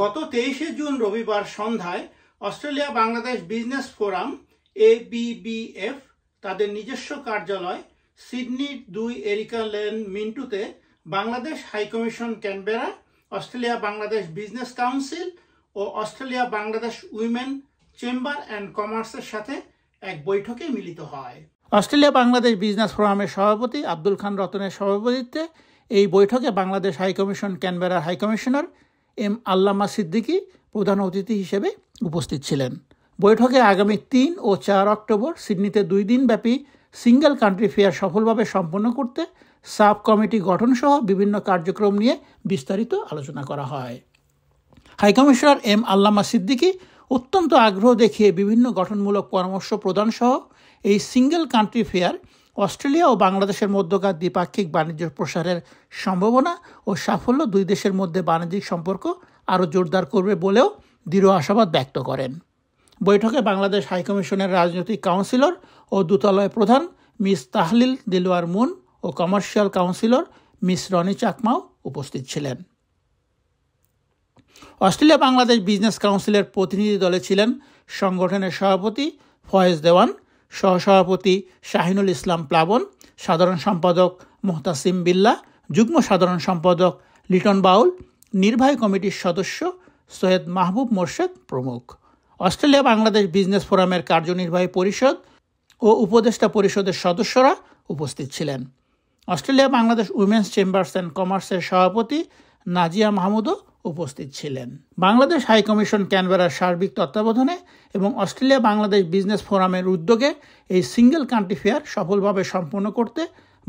গত তেইশে জুন রবিবার সন্ধ্যায় Australia Bangladesh business forum A BF তাদের নিজস্ব কার্যালয় সিডনির দুই এরিকা লেন মিন্টুতে Bangladesh high commission Canberra Australia Bangladesh business council ও Australia Bangladesh women chamber and কমার্সের সাথে এক বৈঠকে মিলিত হয় অস্ট্রেলিয়া বাংলাদেশ বিজনেস ফোরামের সভাপতি আব্দুল খান রতনের সভাপতিত্বে এই বৈঠকে বাংলাদেশ হাইকমিশন ক্যানবেরার হাইকমিশনার এম আল্লামা সিদ্দিকি প্রধান অতিথি হিসেবে উপস্থিত ছিলেন বৈঠকে আগামী তিন ও চার অক্টোবর সিডনিতে দুই দিনব্যাপী সিঙ্গেল কান্ট্রি ফেয়ার সফলভাবে সম্পন্ন করতে সাব কমিটি গঠনসহ বিভিন্ন কার্যক্রম নিয়ে বিস্তারিত আলোচনা করা হয় হাইকমিশনার এম আল্লামা সিদ্দিকি অত্যন্ত আগ্রহ দেখিয়ে বিভিন্ন গঠনমূলক পরামর্শ প্রদানসহ এই সিঙ্গেল কান্ট্রি ফেয়ার অস্ট্রেলিয়া ও বাংলাদেশের মধ্যকার দ্বিপাক্ষিক বাণিজ্য প্রসারের সম্ভাবনা ও সাফল্য দুই দেশের মধ্যে বাণিজ্যিক সম্পর্ক আরও জোরদার করবে বলেও দৃঢ় আশাবাদ ব্যক্ত করেন বৈঠকে বাংলাদেশ হাইকমিশনের রাজনৈতিক কাউন্সিলর ও দূতালয় প্রধান মিস তাহলিল দিলওয়ার মুন ও কমার্শিয়াল কাউন্সিলর মিস রনি চাকমাও উপস্থিত ছিলেন অস্ট্রেলিয়া বাংলাদেশ বিজনেস কাউন্সিলের প্রতিনিধি দলে ছিলেন সংগঠনের সভাপতি ফয়েজ দেওয়ান সহসভাপতি শাহিনুল ইসলাম প্লাবন সাধারণ সম্পাদক মোহতাসিম বিল্লা যুগ্ম সাধারণ সম্পাদক লিটন বাউল নির্বাহী কমিটির সদস্য সৈয়দ মাহবুব মোর্শেদ প্রমুখ অস্ট্রেলিয়া বাংলাদেশ বিজনেস ফোরামের কার্যনির্বাহী পরিষদ ও উপদেষ্টা পরিষদের সদস্যরা উপস্থিত ছিলেন Australia Bangladesh women's chambers and কমার্সের সভাপতি নাজিয়া মাহমুদও উপস্থিত ছিলেন বাংলাদেশ হাইকমিশন ক্যানবেরার সার্বিক তত্ত্বাবধানে এবং অস্ট্রেলিয়া বাংলাদেশ বিজনেস ফোরামের উদ্যোগে এই সিঙ্গেল কান্ট্রি ফেয়ার সফলভাবে সম্পন্ন করতে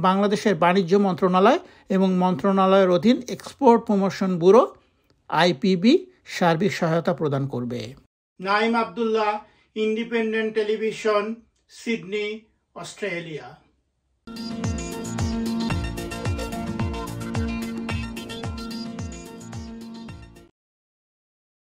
বাংলাদেশের বাণিজ্য মন্ত্রণালয় এবং মন্ত্রণালয়ের অধীন এক্সপোর্ট প্রমোশন ব্যুরো আইপিবি সার্বিক সহায়তা প্রদান করবে Naim Abdullah independent television Sydney Australia